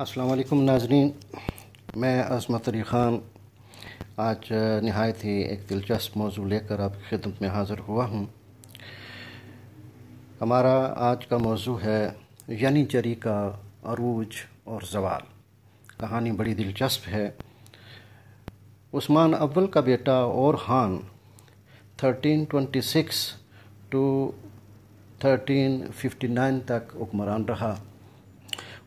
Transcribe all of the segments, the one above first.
असलम नाजरीन मैं असमत अली ख़ान आज नहायत ही एक दिलचस्प मौजू लेकर आपकी खिदमत में हाज़िर हुआ हूँ हमारा आज का मौजू है यानी जरी का अरूज और जवाल कहानी बड़ी दिलचस्प है उस्मान अव्वल का बेटा और खान 1326 टू 1359 तक हुक्मरान रहा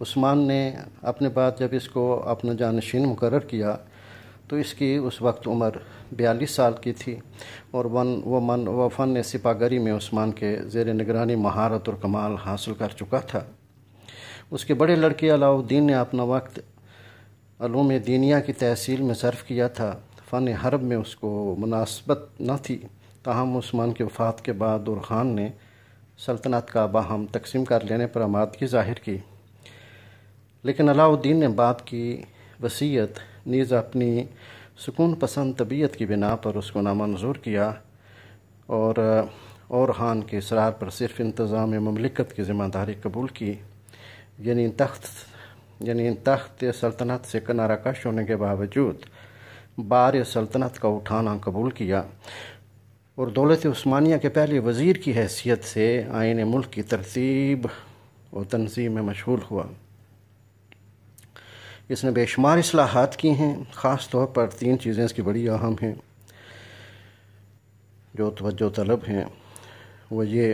उस्मान ने अपने बाद जब इसको अपना जानशीन मुकर किया तो इसकी उस वक्त उम्र बयालीस साल की थी और वन व मन व फ़न सिपागरी में उस्मान के जेर निगरानी महारत और कमाल हासिल कर चुका था उसके बड़े लड़के अलाउद्दीन ने अपना वक्त अलूम दीनिया की तहसील में सर्फ किया था फ़न हरब में उसको मुनासबत न थी ताहम उस्मान के वफात के बाद खान ने सल्तनत का बाहम तकसीम कर लेने पर आमादगी जाहिर की लेकिन अलाउद्दीन ने बाप की वसीयत नीज़ अपनी सुकून पसंद तबीयत की बिना पर उसको नामंजूर किया और और खान के इसरार पर सिर्फ इंतज़ाम ममलिकत की ज़िम्मेदारी कबूल की यानी तख्त यानी तख्त सल्तनत से किनारा कश होने के बावजूद बार सल्तनत का उठाना कबूल किया और दौलत उस्मानिया के पहले वज़ीर की हैसियत से आइन मुल्क की तरतीब और तनजीम में मशहूल हुआ इसने बेशुमार असलाहत की हैं ख़ास तौर पर तीन चीज़ें इसकी बड़ी अहम हैं जो तोज्जो तलब हैं वो ये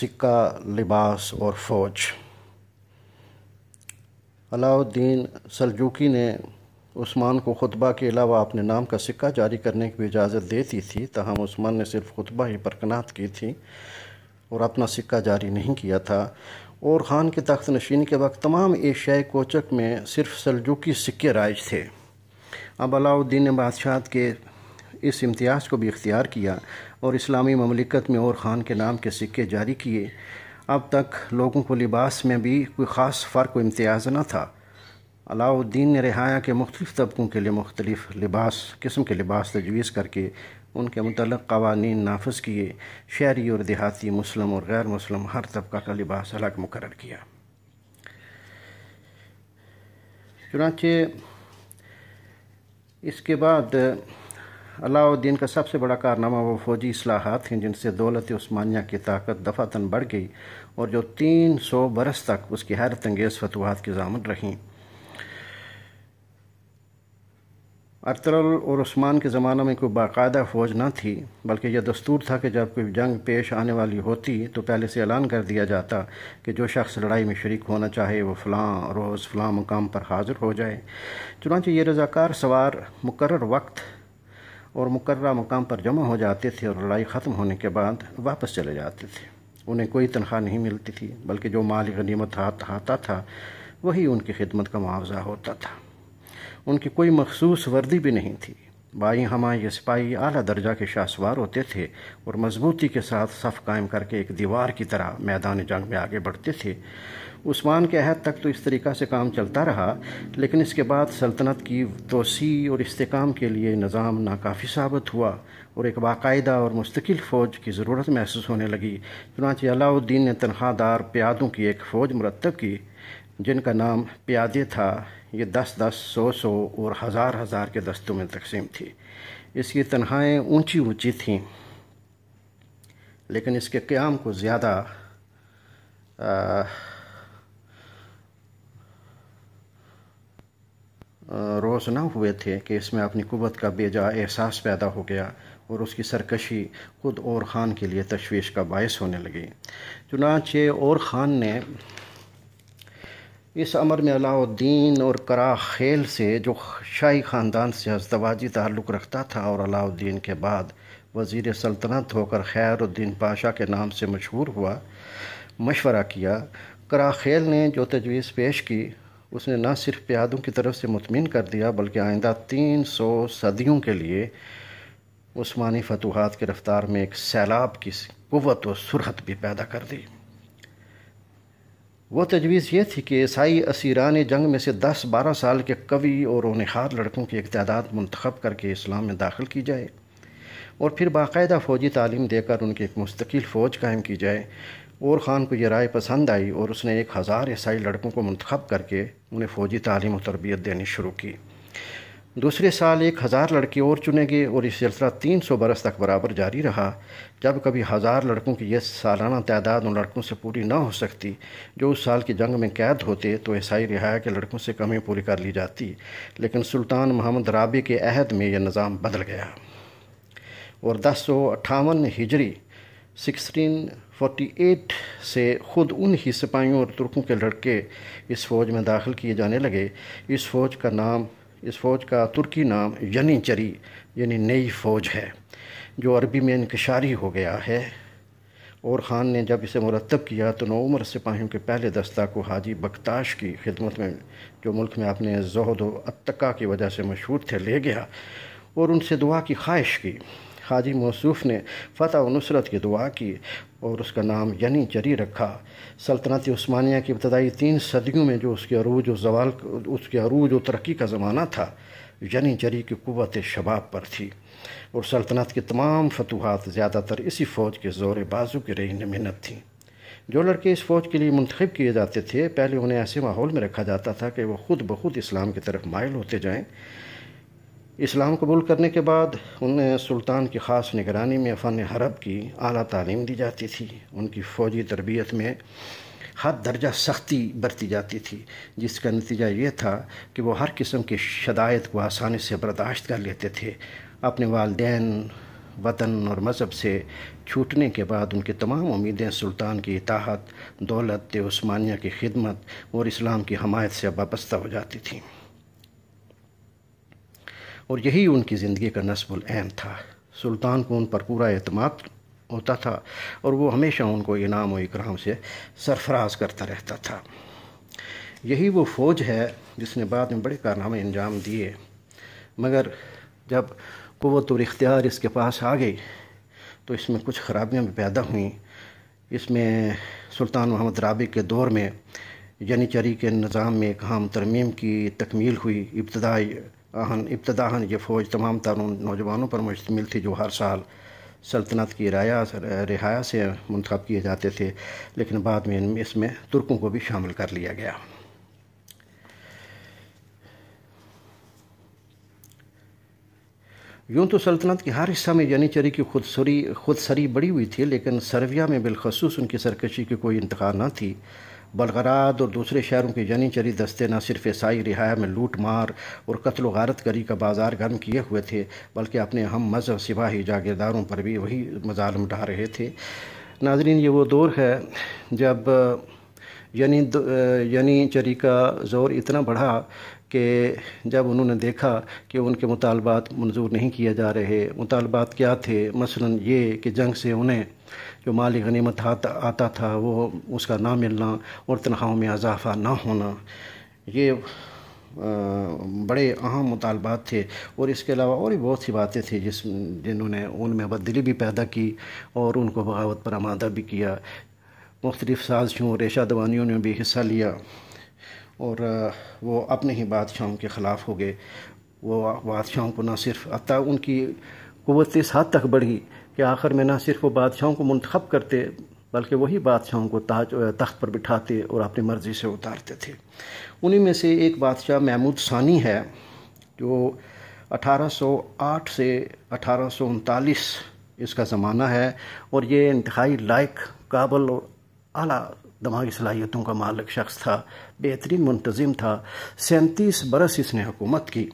सिक्का लिबास और फ़ौज अलाउद्दीन सलजूकी ने उस्मान को खुतबा के अलावा अपने नाम का सिक्का जारी करने की भी इजाज़त देती थी तहम उस्मान ने सिर्फ खुतबा ही परकनात की थी और अपना सिक्का जारी नहीं किया था और ख़ान के तख्त नशीन के वक्त तमाम एशियाई कोचक में सिर्फ सलजुकी सिक्के राइज थे अब अलाउद्दीन ने बादशाह के इस इम्तियाज़ को भी इख्तियार किया और इस्लामी ममलिकत में और ख़ान के नाम के सिक्के जारी किए अब तक लोगों को लिबास में भी कोई ख़ास फ़र्क व इम्तियाज़ ना था अलाउद्दीन ने रिहाया के मुख्तलिफ़ तबकों के लिए मुख्तलिफ लिबास किस्म के लिबास तजवीज़ करके उनके मुतल कवानी नाफज किए शहरी और देहाती मुस्लिम और गैर मुस्लिम हर तबका का लिबास अलग मुकर किया चुनाचे इसके बाद अलाउद्दीन का सबसे बड़ा कारनामा वो फौजी असलाहत हैं जिनसे दौलत उस्मानिया की ताकत दफ़ातन बढ़ गई और जो तीन सौ बरस तक उसकी हैरत अंगेज़ फतवाहत की जामन रहीं अरतरल और उस्मान के ज़माने में कोई बाकायदा फ़ौज न थी बल्कि यह दस्तूर था कि जब कोई जंग पेश आने वाली होती तो पहले से ऐलान कर दिया जाता कि जो शख्स लड़ाई में शरीक होना चाहे वो फ़लाँ रोज़ फ़लाँ मुकाम पर हाजिर हो जाए चुनाचे ये रज़ाकार सवार मुकर वक्त और मुकर मुकाम पर जमा हो जाते थे और लड़ाई ख़त्म होने के बाद वापस चले जाते थे उन्हें कोई तनख्वाह नहीं मिलती थी बल्कि जो मालिक गनीमत हाथ आता था वही उनकी खिदमत का मुआवजा होता था उनकी कोई मखसूस वर्दी भी नहीं थी बाई हम ये सिपाही अली दर्जा के शाहसवार होते थे और मजबूती के साथ सफ़ कायम करके एक दीवार की तरह मैदान जंग में आगे बढ़ते थे उस्मान के अहद तक तो इस तरीक़ा से काम चलता रहा लेकिन इसके बाद सल्तनत की तोसी और इस्तेकाम के लिए निज़ाम नाकाफ़ी साबित हुआ और एक बाकायदा और मुस्तकिल फ़ौज की ज़रूरत महसूस होने लगी चुनाच अलाउद्दीन ने तनख्वाहदार प्यादों की एक फ़ौज मुरतब की जिनका नाम प्यादे था ये दस दस सौ सौ और हज़ार हज़ार के दस्तों में तकसीम थी इसकी तनख्वाहें ऊंची ऊंची थीं लेकिन इसके क़्याम को ज़्यादा रोज़ ना हुए थे कि इसमें अपनी कुवत का बेजा एहसास पैदा हो गया और उसकी सरकशी खुद और ख़ान के लिए तशवीश का बायस होने लगी चुनाचे और ख़ान ने इस अमर में अलाउद्दीन और करा खेल से जो शाही ख़ानदान से अजदवाजी ताल्लुक़ रखता था और अलाउद्दीन के बाद वज़ी सल्तनत होकर खैरुद्दीन पाशा के नाम से मशहूर हुआ मशवरा किया करा खेल ने जो तजवीज़ पेश की उसने न सिर्फ प्यादों की तरफ से मुतमिन कर दिया बल्कि आइंदा तीन सौ सदियों के लिए उस्मानी फतूहत की रफ्तार में एक सैलाब की कुत और सुरहत भी पैदा कर दी वो तजवीज़ ये थी कि ईसाई असीरान जंग में से 10-12 साल के कवि और होनहार लड़कों की एक तादाद मंतखब करके इस्लाम में दाखिल की जाए और फिर बाकायदा फ़ौजी तालीम देकर उनकी एक मुस्तकिल फ़ौज कायम की जाए और ख़ान को यह राय पसंद आई और उसने एक हज़ार ईसाई लड़कों को मंतखब करके उन्हें फ़ौजी तालीम और तरबियत देनी शुरू की दूसरे साल एक हज़ार लड़के और चुने गए और ये सिलसिला तीन सौ बरस तक बराबर जारी रहा जब कभी हज़ार लड़कों की यह सालाना तादाद उन लड़कों से पूरी ना हो सकती जो उस साल की जंग में कैद होते तो ईसाई रिहाया के लड़कों से कमी पूरी कर ली जाती लेकिन सुल्तान मोहम्मद राबे के अहद में यह निज़ाम बदल गया और दस सौ अट्ठावन हिजरी सिक्सटीन फोटी एट से खुद उन ही सिपाहियों और तुर्कों के लड़के इस फौज में दाखिल किए जाने लगे इस फौज का नाम इस फ़ौज का तुर्की नाम यनीचरी यानी नई फ़ौज है जो अरबी में इनकशारी हो गया है और ख़ान ने जब इसे मुरतब किया तो नौ उम्र सिपाहियों के पहले दस्ता को हाजी बख्ताश की खिदमत में जो मुल्क में अपने जहद अतका की वजह से मशहूर थे ले गया और उनसे दुआ की ख्वाहिश की हाजी मौसूफ ने फ़तह व नुसरत की दुआ की और उसका नाम यानी जरी रखा सल्तनत उस्मानिया की इब्तदाई तीन सदियों में जो उसके अरूज व जवाल उसके अरूज व तरक्की का ज़माना था यानी जरी की कुत शबाब पर थी और सल्तनत की तमाम फतूहत ज़्यादातर इसी फ़ौज के ज़ोर बाजू की रही मेहनत थी जो लड़के इस फ़ौज के लिए मंतखब किए जाते थे पहले उन्हें ऐसे माहौल में रखा जाता था कि वह ख़ुद ब खुद इस्लाम की तरफ मायल होते जाएँ इस्लाम कबूल करने के बाद उन्हें सुल्तान की ख़ास निगरानी में फ़न हरब की अली तालीम दी जाती थी उनकी फ़ौजी तरबियत में हद दर्जा सख्ती बरती जाती थी जिसका नतीजा ये था कि वो हर किस्म की शदायत को आसानी से बर्दाश्त कर लेते थे अपने वालदेन वतन और मज़हब से छूटने के बाद उनकी तमाम उम्मीदें सुल्तान की इताहत दौलत उस्मानिया की खिदमत और इस्लाम की हमायत से वाबस्ता हो जाती थीं और यही उनकी ज़िंदगी का अहम था सुल्तान को उन पर पूरा अहतम होता था और वो हमेशा उनको इनाम और इकराम से सरफराज करता रहता था यही वो फौज है जिसने बाद में बड़े कारनामे अंजाम दिए मगर जब क़वत और इख्तियार इसके पास आ गई तो इसमें कुछ खराबियाँ भी पैदा हुई इसमें सुल्तान मोहम्मद राबी के दौर में यानी चरी के निज़ाम में एक आम तरमीम की तकमील हुई इब्तदाई आहन इब्तदाहन ये फ़ौज तमाम तारून नौजवानों पर मुश्तमिल थी जो हर साल सल्तनत की राया रिहाया से मंतखब किए जाते थे लेकिन बाद में इसमें तुर्कों को भी शामिल कर लिया गया यूं तो सल्तनत के हर हिस्सा में यानीचरी की खुदसरी खुदसरी बढ़ी हुई थी लेकिन सर्विया में बिलखसूस उनकी सरकशी की कोई इंतकार न थी बलगराद और दूसरे शहरों के जनीचरी दस्ते न सिर्फ ईसाई रिहाया में लूट मार और कत्ल वारत करी का बाजार गर्म किए हुए थे बल्कि अपने हम मजहब सिपाही जागीरदारों पर भी वही मजालम ढा रहे थे नाजरीन ये वो दौर है जब यानी यानी चरी का ज़ोर इतना बढ़ा कि जब उन्होंने देखा कि उनके मुतालबात मंजूर नहीं किए जा रहे मुतालबात क्या थे मसलन ये कि जंग से उन्हें जो माली गनीमत आता आता था वो उसका ना मिलना और तनख्वाहों में इजाफा ना होना ये बड़े अहम मुतालबात थे और इसके अलावा और भी बहुत सी बातें थी जिस जिन्होंने उनमें बदली भी पैदा की और उनको बगावत पर आमादा भी किया मुख्तलिफ़ साजिशों रेशा दवानियों ने भी हिस्सा लिया और वो अपने ही बादशाहों के ख़िलाफ़ हो गए वो बादशाहों को ना सिर्फ अतः उनकी कुत इस हद तक बढ़ी कि आखिर में ना सिर्फ वो बादशाहों को मंतखब करते बल्कि वही बादशाहों को ताज तख्त पर बिठाते और अपनी मर्ज़ी से उतारते थे उन्हीं में से एक बादशाह महमूद सानी है जो 1808 से अठारह इसका ज़माना है और ये इंतहाई लायक काबल और अला दमागी सलाहियतों का मालिक शख्स था बेहतरीन मुंतज़म था सैंतीस बरस इसने हुकूमत की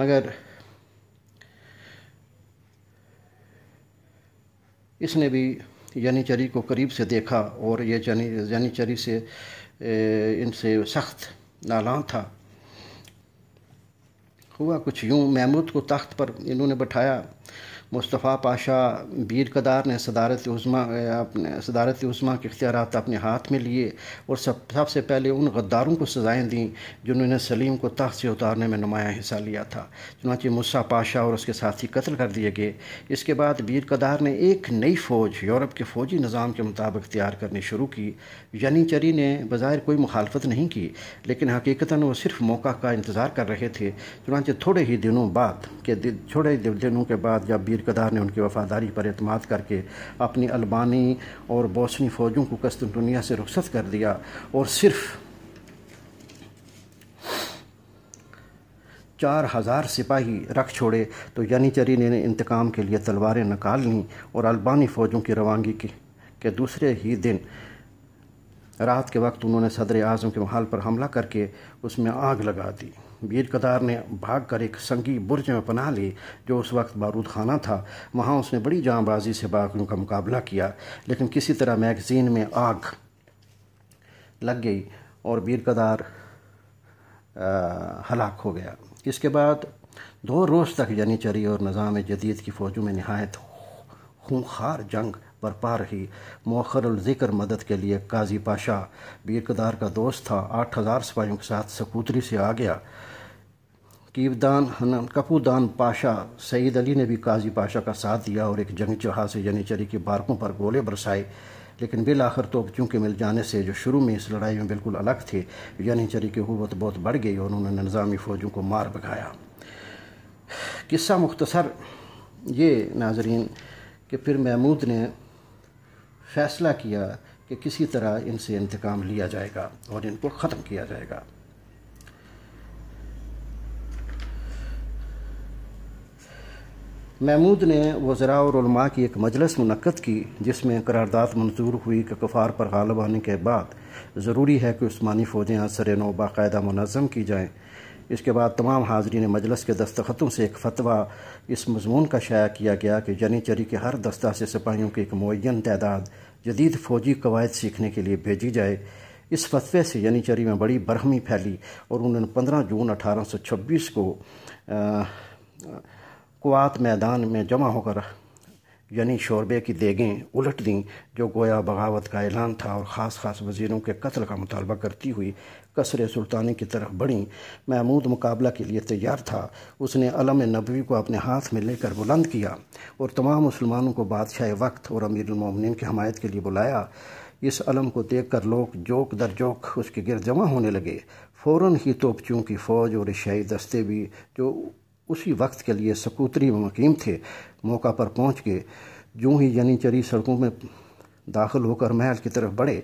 मगर इसने भी यानीचरी को करीब से देखा और ये यानी यानीचरी से इनसे सख्त नाला था हुआ कुछ यूँ महमूद को तख्त पर इन्होंने बैठाया मुस्तफ़ा पाशा बीर कदार ने सदारत अपने सदारत उस्मा के इख्तियार अपने हाथ में लिए और सब सबसे पहले उन गद्दारों को सज़ाएँ दी जिन्होंने सलीम को तख्त से उतारने में नुमाया हिस्सा लिया था चुनाचे मुस्सा पाशा और उसके साथी कत्ल कर दिए गए इसके बाद बीर कदार ने एक नई फ़ौज यूरोप के फ़ौजी निज़ाम के मुताबिक तैयार करनी शुरू की चरी ने बाहर कोई मुखालफत नहीं की लेकिन हकीकता वो सिर्फ मौका का इंतज़ार कर रहे थे चुनाचे थोड़े ही दिनों बाद के थोड़े दिनों के बाद जब बीर कदार ने उनकी वफादारी पर अतमाद करके अपनी अलबानी और बोसनी फ़ौजों को दुनिया से रुखसत कर दिया और सिर्फ चार हज़ार सिपाही रख छोड़े तो यानीचरी ने इंतकाम के लिए तलवारें निकाल लीं और अल्बानी फ़ौजों की रवानगी की के दूसरे ही दिन रात के वक्त उन्होंने सदर आज़म के महाल पर हमला करके उसमें आग लगा दी वीर कदार ने भाग कर एक संगी बुर्ज में पनाह ली जो उस वक्त बारूद खाना था वहाँ उसने बड़ी जाँबाजी से बागियों का मुकाबला किया लेकिन किसी तरह मैगज़ीन में आग लग गई और वीर कदार हलाक हो गया इसके बाद दो रोज़ तक जनीचरी और निज़ाम जदीद की फ़ौजों में नहायत खूंखार जंग बरपा रही मौखरज़िक्र मदद के लिए काजी पाशा बीरकदार का दोस्त था आठ हज़ार सिपाहियों के साथ सकूतरी से आ गया कीवदान हनन कपूदान पाशा सईद अली ने भी काजी पाशा का साथ दिया और एक जंग जहाज से चरी की बारकों पर गोले बरसाए लेकिन बिल आखिर तो चूँकि मिल जाने से जो शुरू में इस लड़ाई में बिल्कुल अलग थे चरी की क़वत बहुत बढ़ गई और उन्होंने निज़ामी फ़ौजों को मार भगाया किस्सा मुख्तसर ये नाजरीन कि फिर महमूद ने फ़ैसला किया कि किसी तरह इनसे इंतकाम लिया जाएगा और इनको ख़त्म किया जाएगा महमूद ने वजरा और की एक मजलस मनक़द की जिसमें करारदाद मंजूर हुई कि कफ़ार पर गालब आने के बाद ज़रूरी है कि उस्मानी फ़ौजें असर नौ बाकायदा मनज़म की जाएँ इसके बाद तमाम हाजरीन मजलस के दस्तखतों से एक फतवा इस मजमून का शाया किया गया कि जनीचरी के हर दस्ता से सिपाहियों की एक मुन तादाद जदीद फ़ौजी कवायद सीखने के लिए भेजी जाए इस फतवे से यनीचरी में बड़ी बरहमी फैली और उन्होंने पंद्रह जून अठारह सौ छब्बीस को आ, कुआत मैदान में जमा होकर यानी शोरबे की देगें उलट दीं जो गोया बगावत का ऐलान था और ख़ास ख़ास वजीरों के कत्ल का मुतालबा करती हुई कसर सुल्तानी की तरफ बढ़ी महमूद मुकाबला के लिए तैयार था उसने अलम नबवी को अपने हाथ में लेकर बुलंद किया और तमाम मुसलमानों को बादशाह वक्त और अमीरमिन की हमायत के लिए बुलाया इस अलम को देख कर लोग जोक दर जोक उसके गिर जमा होने लगे फ़ौर ही तोपचियों की फ़ौज और एशियाई दस्ते भी जो उसी वक्त के लिए सकूतरी मकीम थे मौका पर पहुंच के जूँ ही यनीचरी सड़कों में दाखिल होकर महल की तरफ बढ़े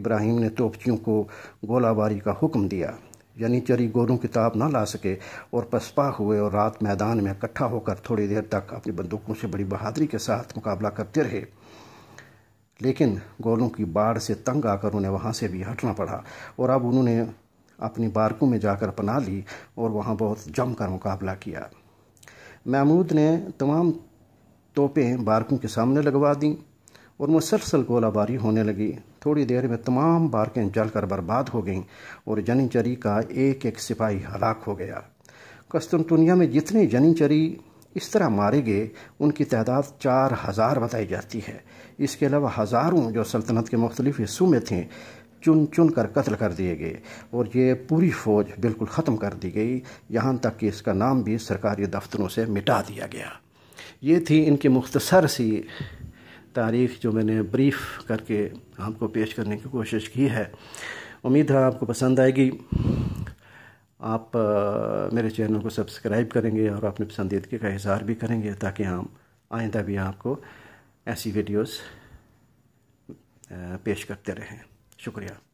इब्राहिम ने तोपचियों को गोलाबारी का हुक्म दिया यनीचरी गोरों ताब ना ला सके और पसपा हुए और रात मैदान में इकट्ठा होकर थोड़ी देर तक अपनी बंदूकों से बड़ी बहादुरी के साथ मुकाबला करते रहे लेकिन गोलों की बाढ़ से तंग आकर उन्हें वहाँ से भी हटना पड़ा और अब उन्होंने अपनी बारकों में जाकर पना ली और वहाँ बहुत जमकर मुकाबला किया महमूद ने तमाम तोपें बारकों के सामने लगवा दी और मुसलसल गोलाबारी होने लगी थोड़ी देर में तमाम बारकें जलकर बर्बाद हो गईं और जनीचरी का एक एक सिपाही हलाक हो गया कस्तुनतुनिया में जितने जनीचरी इस तरह मारे गए उनकी तादाद चार हज़ार बताई जाती है इसके अलावा हज़ारों जो सल्तनत के मुख्तलिफ हिस्सों में थे चुन चुन कर कत्ल कर दिए गए और ये पूरी फौज बिल्कुल ख़त्म कर दी गई यहाँ तक कि इसका नाम भी सरकारी दफ्तरों से मिटा दिया गया ये थी इनकी मुख्तसर सी तारीख जो मैंने ब्रीफ करके हमको पेश करने की कोशिश की है उम्मीद है आपको पसंद आएगी आप आ, मेरे चैनल को सब्सक्राइब करेंगे और अपने पसंदीदगी का इजहार भी करेंगे ताकि हम आइंदा भी आपको ऐसी वीडियोस पेश करते रहें शुक्रिया